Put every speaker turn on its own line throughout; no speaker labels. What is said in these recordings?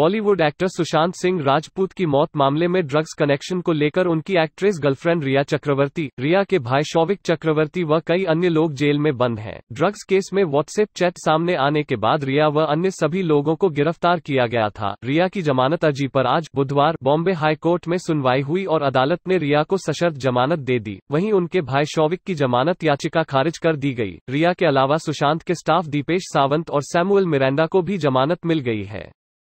Bollywood actor Sushant Singh Rajput की मौत मामले में ड्रग्स कनेक्शन को लेकर उनकी एक्ट्रेस गर्लफ्रेंड रिया चक्रवर्ती रिया के भाई शौविक चक्रवर्ती व कई अन्य लोग जेल में बंद हैं ड्रग्स केस में व्हाट्सएप चैट सामने आने के बाद रिया व अन्य सभी लोगों को गिरफ्तार किया गया था रिया की जमानत अर्जी आरोप आज बुधवार बॉम्बे हाईकोर्ट में सुनवाई हुई और अदालत ने रिया को सशर्त जमानत दे दी वही उनके भाई शौविक की जमानत याचिका खारिज कर दी गयी रिया के अलावा सुशांत के स्टाफ दीपेश सावंत और सैमुअल मिरेंडा को भी जमानत मिल गई है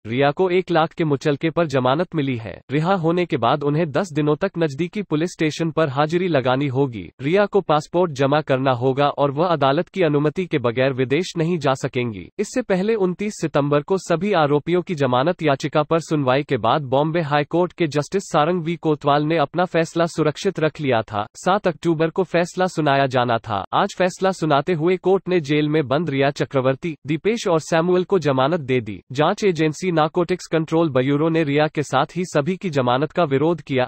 रिया को एक लाख के मुचलके पर जमानत मिली है रिहा होने के बाद उन्हें 10 दिनों तक नजदीकी पुलिस स्टेशन पर हाजिरी लगानी होगी रिया को पासपोर्ट जमा करना होगा और वह अदालत की अनुमति के बगैर विदेश नहीं जा सकेंगी इससे पहले 29 सितंबर को सभी आरोपियों की जमानत याचिका पर सुनवाई के बाद बॉम्बे हाईकोर्ट के जस्टिस सारंग वी कोतवाल ने अपना फैसला सुरक्षित रख लिया था सात अक्टूबर को फैसला सुनाया जाना था आज फैसला सुनाते हुए कोर्ट ने जेल में बंद रिया चक्रवर्ती दीपेश और सैमुअल को जमानत दे दी जाँच एजेंसी नार्कोटिक्स कंट्रोल ब्यूरो ने रिया के साथ ही सभी की जमानत का विरोध किया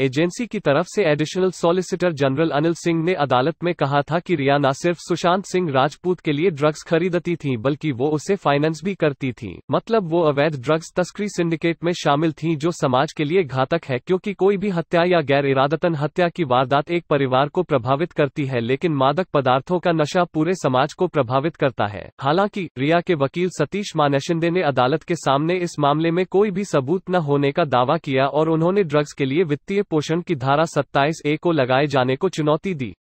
एजेंसी की तरफ से additional solicitor general Anil Singh ने अदालत में कहा था कि रिया न सिर्फ सुशांत सिंह राजपूत के लिए ड्रग्स खरीदती थी बल्कि वो उसे फाइनेंस भी करती थी मतलब वो अवैध ड्रग्स तस्करी सिंडिकेट में शामिल थी जो समाज के लिए घातक है क्योंकि कोई भी हत्या या गैर इरादतन हत्या की वारदात एक परिवार को प्रभावित करती है लेकिन मादक पदार्थों का नशा पूरे समाज को प्रभावित करता है हालांकि रिया के वकील सतीश मानशिंदे ने अदालत के सामने इस मामले में कोई भी सबूत न होने का दावा किया और उन्होंने ड्रग्स के लिए वित्तीय पोषण की धारा सत्ताईस ए को लगाए जाने को चुनौती दी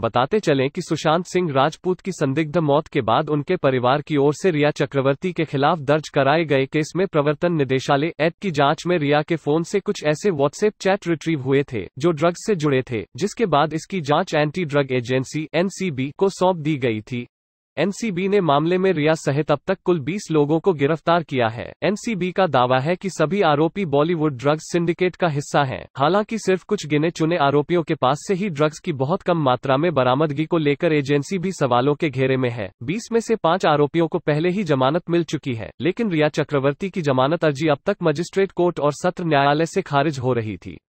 बताते चलें कि सुशांत सिंह राजपूत की संदिग्ध मौत के बाद उनके परिवार की ओर से रिया चक्रवर्ती के खिलाफ दर्ज कराए गए केस में प्रवर्तन निदेशालय एड की जांच में रिया के फोन से कुछ ऐसे व्हाट्सएप चैट रिट्रीव हुए थे जो ड्रग्स से जुड़े थे जिसके बाद इसकी जांच एंटी ड्रग एजेंसी एनसीबी को सौंप दी गई थी एनसीबी ने मामले में रिया सहित अब तक कुल 20 लोगों को गिरफ्तार किया है एनसीबी का दावा है कि सभी आरोपी बॉलीवुड ड्रग्स सिंडिकेट का हिस्सा हैं। हालांकि सिर्फ कुछ गिने चुने आरोपियों के पास से ही ड्रग्स की बहुत कम मात्रा में बरामदगी को लेकर एजेंसी भी सवालों के घेरे में है बीस में ऐसी पाँच आरोपियों को पहले ही जमानत मिल चुकी है लेकिन रिया चक्रवर्ती की जमानत अर्जी अब तक मजिस्ट्रेट कोर्ट और सत्र न्यायालय ऐसी खारिज हो रही थी